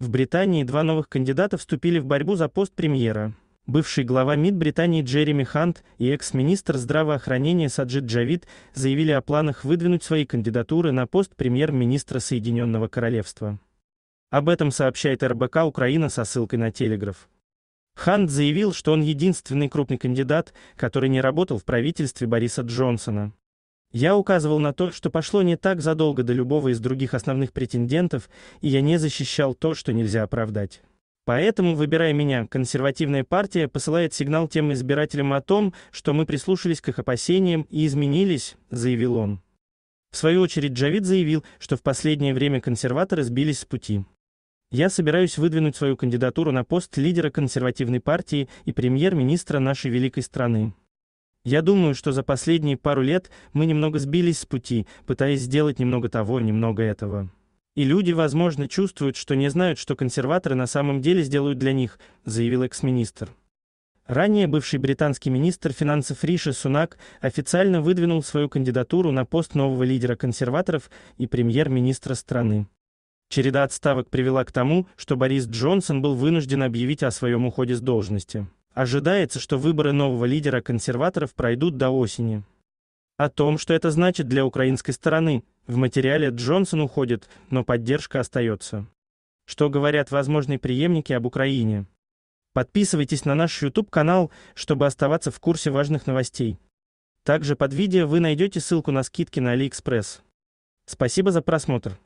В Британии два новых кандидата вступили в борьбу за пост премьера. Бывший глава МИД Британии Джереми Хант и экс-министр здравоохранения Саджид Джавид заявили о планах выдвинуть свои кандидатуры на пост премьер-министра Соединенного Королевства. Об этом сообщает РБК Украина со ссылкой на Телеграф. Хант заявил, что он единственный крупный кандидат, который не работал в правительстве Бориса Джонсона. Я указывал на то, что пошло не так задолго до любого из других основных претендентов, и я не защищал то, что нельзя оправдать. Поэтому, выбирая меня, консервативная партия посылает сигнал тем избирателям о том, что мы прислушались к их опасениям и изменились, заявил он. В свою очередь Джавид заявил, что в последнее время консерваторы сбились с пути. Я собираюсь выдвинуть свою кандидатуру на пост лидера консервативной партии и премьер-министра нашей великой страны. Я думаю, что за последние пару лет мы немного сбились с пути, пытаясь сделать немного того, немного этого. И люди, возможно, чувствуют, что не знают, что консерваторы на самом деле сделают для них, заявил экс-министр. Ранее бывший британский министр финансов Риши Сунак официально выдвинул свою кандидатуру на пост нового лидера консерваторов и премьер-министра страны. Череда отставок привела к тому, что Борис Джонсон был вынужден объявить о своем уходе с должности. Ожидается, что выборы нового лидера консерваторов пройдут до осени. О том, что это значит для украинской стороны, в материале Джонсон уходит, но поддержка остается. Что говорят возможные преемники об Украине? Подписывайтесь на наш YouTube-канал, чтобы оставаться в курсе важных новостей. Также под видео вы найдете ссылку на скидки на AliExpress. Спасибо за просмотр.